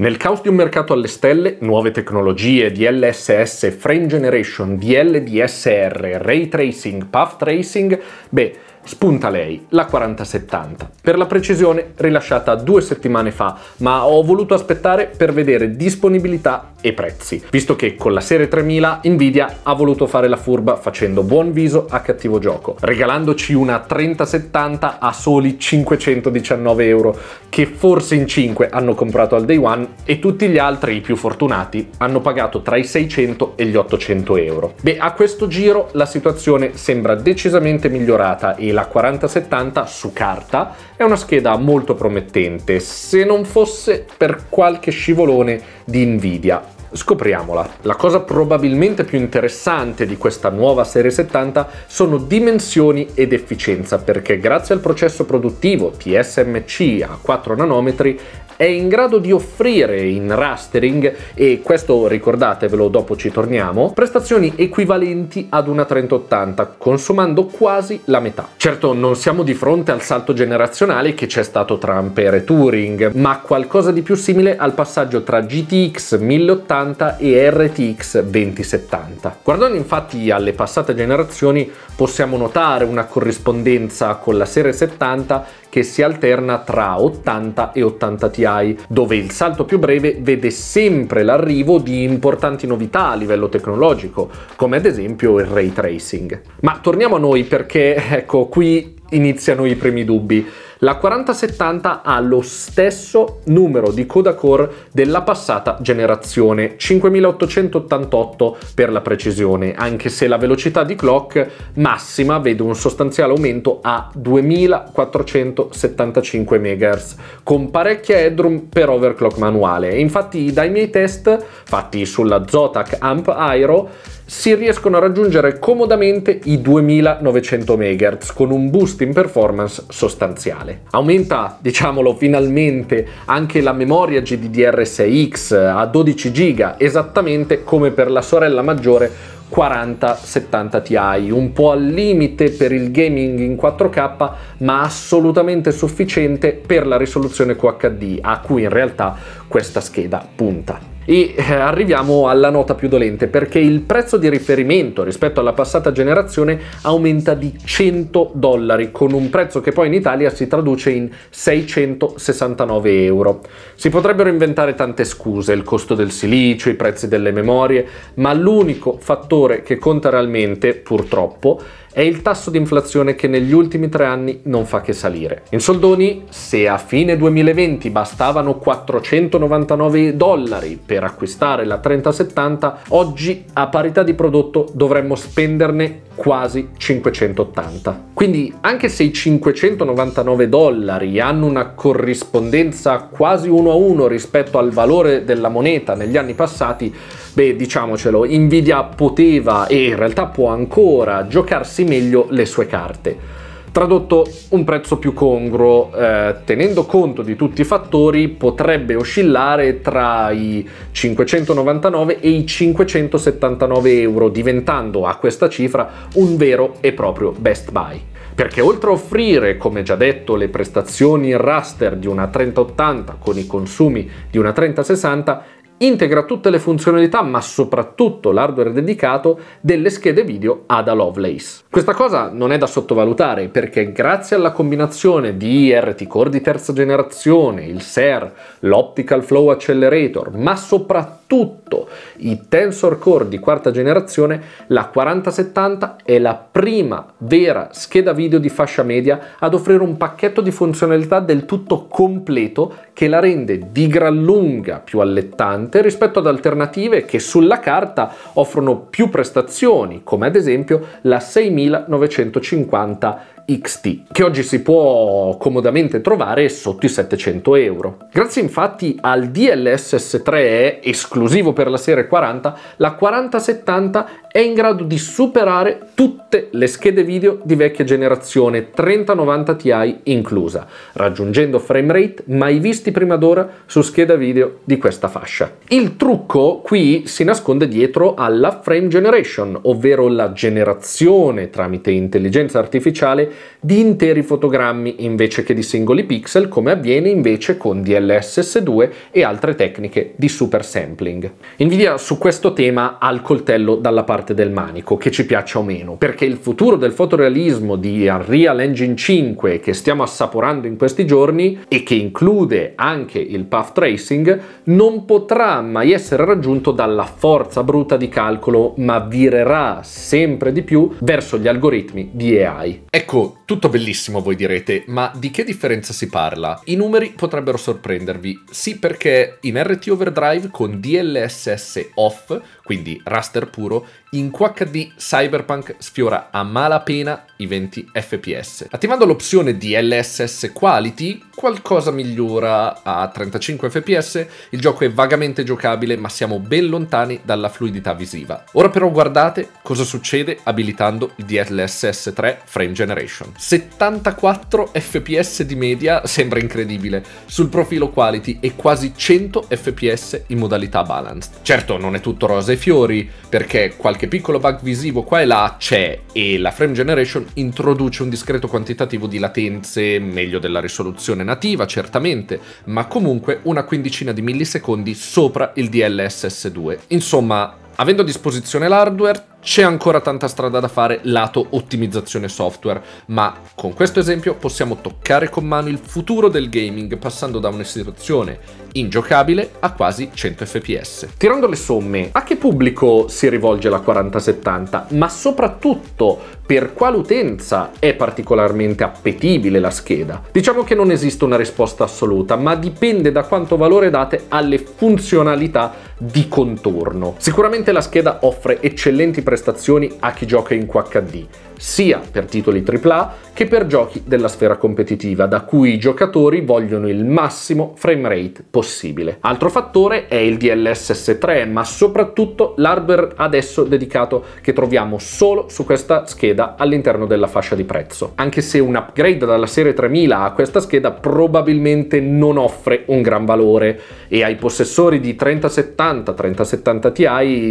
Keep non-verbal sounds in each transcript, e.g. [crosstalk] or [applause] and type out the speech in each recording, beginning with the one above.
Nel caos di un mercato alle stelle, nuove tecnologie, DLSS, frame generation, DLDSR, ray tracing, path tracing, beh, spunta lei, la 4070, per la precisione rilasciata due settimane fa, ma ho voluto aspettare per vedere disponibilità e prezzi, visto che con la serie 3000 Nvidia ha voluto fare la furba facendo buon viso a cattivo gioco, regalandoci una 3070 a soli 519 euro, che forse in 5 hanno comprato al day one e tutti gli altri, i più fortunati, hanno pagato tra i 600 e gli 800 euro. Beh, a questo giro la situazione sembra decisamente migliorata e la 4070 su carta è una scheda molto promettente, se non fosse per qualche scivolone di Nvidia. Scopriamola. La cosa probabilmente più interessante di questa nuova serie 70 sono dimensioni ed efficienza, perché grazie al processo produttivo TSMC a 4 nanometri è in grado di offrire in rastering, e questo ricordatevelo dopo ci torniamo, prestazioni equivalenti ad una 3080, consumando quasi la metà. Certo non siamo di fronte al salto generazionale che c'è stato tra Ampere e Turing, ma qualcosa di più simile al passaggio tra GTX 1080 e RTX 2070. Guardando infatti alle passate generazioni possiamo notare una corrispondenza con la serie 70 che si alterna tra 80 e 80 Ti, dove il salto più breve vede sempre l'arrivo di importanti novità a livello tecnologico, come ad esempio il ray tracing. Ma torniamo a noi perché ecco qui iniziano i primi dubbi. La 4070 ha lo stesso numero di coda core della passata generazione, 5888 per la precisione, anche se la velocità di clock massima vede un sostanziale aumento a 2475 MHz, con parecchia headroom per overclock manuale. Infatti dai miei test fatti sulla Zotac Amp Aero si riescono a raggiungere comodamente i 2900 MHz con un boost in performance sostanziale. Aumenta, diciamolo finalmente, anche la memoria GDDR6X a 12 GB, esattamente come per la sorella maggiore 4070 Ti, un po' al limite per il gaming in 4K, ma assolutamente sufficiente per la risoluzione QHD a cui in realtà questa scheda punta. E eh, arriviamo alla nota più dolente perché il prezzo di riferimento rispetto alla passata generazione aumenta di 100 dollari con un prezzo che poi in Italia si traduce in 669 euro. Si potrebbero inventare tante scuse, il costo del silicio, i prezzi delle memorie, ma l'unico fattore che conta realmente, purtroppo, è il tasso di inflazione che negli ultimi tre anni non fa che salire. In soldoni, se a fine 2020 bastavano 499 dollari per per acquistare la 3070, oggi a parità di prodotto dovremmo spenderne quasi 580. Quindi anche se i 599 dollari hanno una corrispondenza quasi uno a uno rispetto al valore della moneta negli anni passati, beh diciamocelo, Nvidia poteva e in realtà può ancora giocarsi meglio le sue carte. Tradotto un prezzo più congruo, eh, tenendo conto di tutti i fattori, potrebbe oscillare tra i 599 e i 579 euro, diventando a questa cifra un vero e proprio best buy perché oltre a offrire, come già detto, le prestazioni raster di una 3080 con i consumi di una 3060, integra tutte le funzionalità, ma soprattutto l'hardware dedicato delle schede video Ada Lovelace. Questa cosa non è da sottovalutare perché grazie alla combinazione di RT Core di terza generazione, il SER, l'Optical Flow Accelerator, ma soprattutto i Tensor Core di quarta generazione, la 4070 è la prima vera scheda video di fascia media ad offrire un pacchetto di funzionalità del tutto completo che la rende di gran lunga più allettante rispetto ad alternative che sulla carta offrono più prestazioni, come ad esempio la 6950 XT, che oggi si può comodamente trovare sotto i 700 euro. Grazie infatti al DLSS 3 e esclusivo per la serie 40, la 4070 è in grado di superare tutte le schede video di vecchia generazione, 3090 Ti inclusa, raggiungendo frame rate mai visti prima d'ora su scheda video di questa fascia. Il trucco qui si nasconde dietro alla frame generation, ovvero la generazione tramite intelligenza artificiale di interi fotogrammi invece che di singoli pixel, come avviene invece con DLSS2 e altre tecniche di super sampling. Nvidia su questo tema ha il coltello dalla parte del manico, che ci piaccia o meno, perché il futuro del fotorealismo di Unreal Engine 5 che stiamo assaporando in questi giorni e che include anche il path tracing non potrà mai essere raggiunto dalla forza bruta di calcolo, ma virerà sempre di più verso gli algoritmi di AI. Ecco Dico, oh, tutto bellissimo voi direte, ma di che differenza si parla? I numeri potrebbero sorprendervi. Sì perché in RT Overdrive con DLSS off quindi raster puro, in QHD Cyberpunk sfiora a malapena i 20 fps. Attivando l'opzione DLSS Quality, qualcosa migliora a 35 fps, il gioco è vagamente giocabile ma siamo ben lontani dalla fluidità visiva. Ora però guardate cosa succede abilitando il DLSS 3 Frame Generation. 74 fps di media [laughs] sembra incredibile, sul profilo Quality e quasi 100 fps in modalità Balanced. Certo non è tutto rose e fiori, perché qualche piccolo bug visivo qua e là c'è e la frame generation introduce un discreto quantitativo di latenze, meglio della risoluzione nativa certamente, ma comunque una quindicina di millisecondi sopra il DLSS2. Insomma, avendo a disposizione l'hardware, c'è ancora tanta strada da fare lato ottimizzazione software, ma con questo esempio possiamo toccare con mano il futuro del gaming passando da una situazione ingiocabile a quasi 100 fps. Tirando le somme, a che pubblico si rivolge la 4070, ma soprattutto per quale utenza è particolarmente appetibile la scheda? Diciamo che non esiste una risposta assoluta, ma dipende da quanto valore date alle funzionalità di contorno. Sicuramente la scheda offre eccellenti prestazioni a chi gioca in QHD sia per titoli AAA che per giochi della sfera competitiva, da cui i giocatori vogliono il massimo frame rate possibile. Altro fattore è il DLSS 3, ma soprattutto l'hardware adesso dedicato che troviamo solo su questa scheda all'interno della fascia di prezzo. Anche se un upgrade dalla serie 3000 a questa scheda probabilmente non offre un gran valore e ai possessori di 3070, 3070 Ti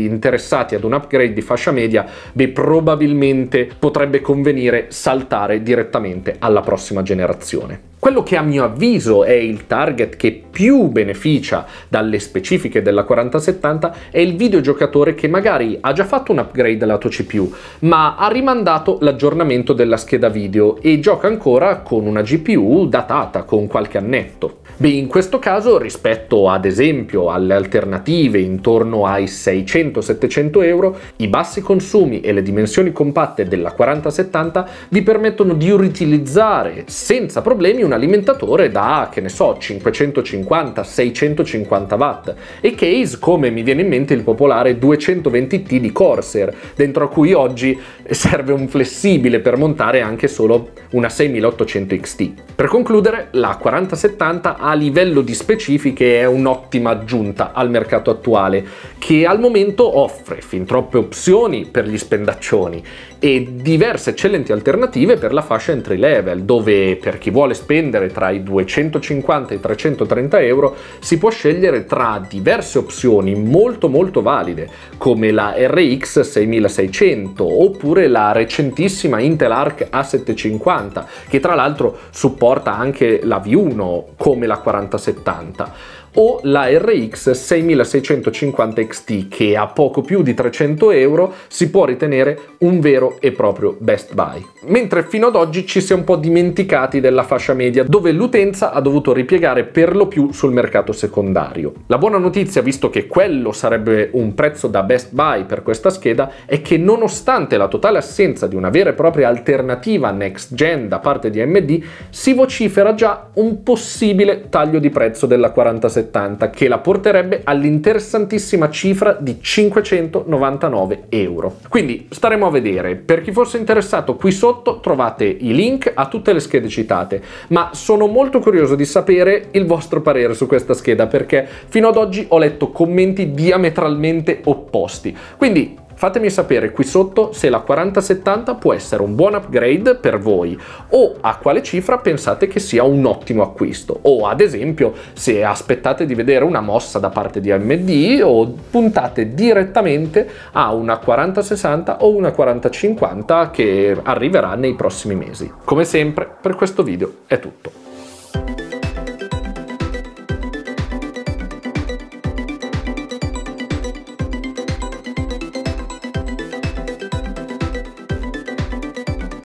interessati ad un upgrade di fascia media, beh probabilmente potranno potrebbe convenire saltare direttamente alla prossima generazione. Quello che a mio avviso è il target che più beneficia dalle specifiche della 4070 è il videogiocatore che magari ha già fatto un upgrade lato CPU, ma ha rimandato l'aggiornamento della scheda video e gioca ancora con una GPU datata con qualche annetto. Beh, in questo caso rispetto ad esempio alle alternative intorno ai 600-700 euro, i bassi consumi e le dimensioni compatte della 4070 vi permettono di riutilizzare senza problemi un alimentatore da, che ne so, 550-650 watt e case come mi viene in mente il popolare 220T di Corsair, dentro a cui oggi serve un flessibile per montare anche solo una 6800 XT. Per concludere, la 4070 ha a livello di specifiche è un'ottima aggiunta al mercato attuale, che al momento offre fin troppe opzioni per gli spendaccioni e diverse eccellenti alternative per la fascia entry level, dove per chi vuole spendere tra i 250 e i 330 euro si può scegliere tra diverse opzioni molto molto valide, come la RX 6600 oppure la recentissima Intel Arc A750, che tra l'altro supporta anche la V1 come la 4070 o la RX 6650 XT che a poco più di 300 euro si può ritenere un vero e proprio best buy. Mentre fino ad oggi ci si è un po' dimenticati della fascia media dove l'utenza ha dovuto ripiegare per lo più sul mercato secondario. La buona notizia, visto che quello sarebbe un prezzo da best buy per questa scheda, è che nonostante la totale assenza di una vera e propria alternativa next gen da parte di AMD, si vocifera già un possibile taglio di prezzo della 46 70 che la porterebbe all'interessantissima cifra di 599 euro. Quindi staremo a vedere. Per chi fosse interessato qui sotto trovate i link a tutte le schede citate, ma sono molto curioso di sapere il vostro parere su questa scheda perché fino ad oggi ho letto commenti diametralmente opposti. Quindi Fatemi sapere qui sotto se la 4070 può essere un buon upgrade per voi o a quale cifra pensate che sia un ottimo acquisto o ad esempio se aspettate di vedere una mossa da parte di AMD o puntate direttamente a una 4060 o una 4050 che arriverà nei prossimi mesi. Come sempre per questo video è tutto.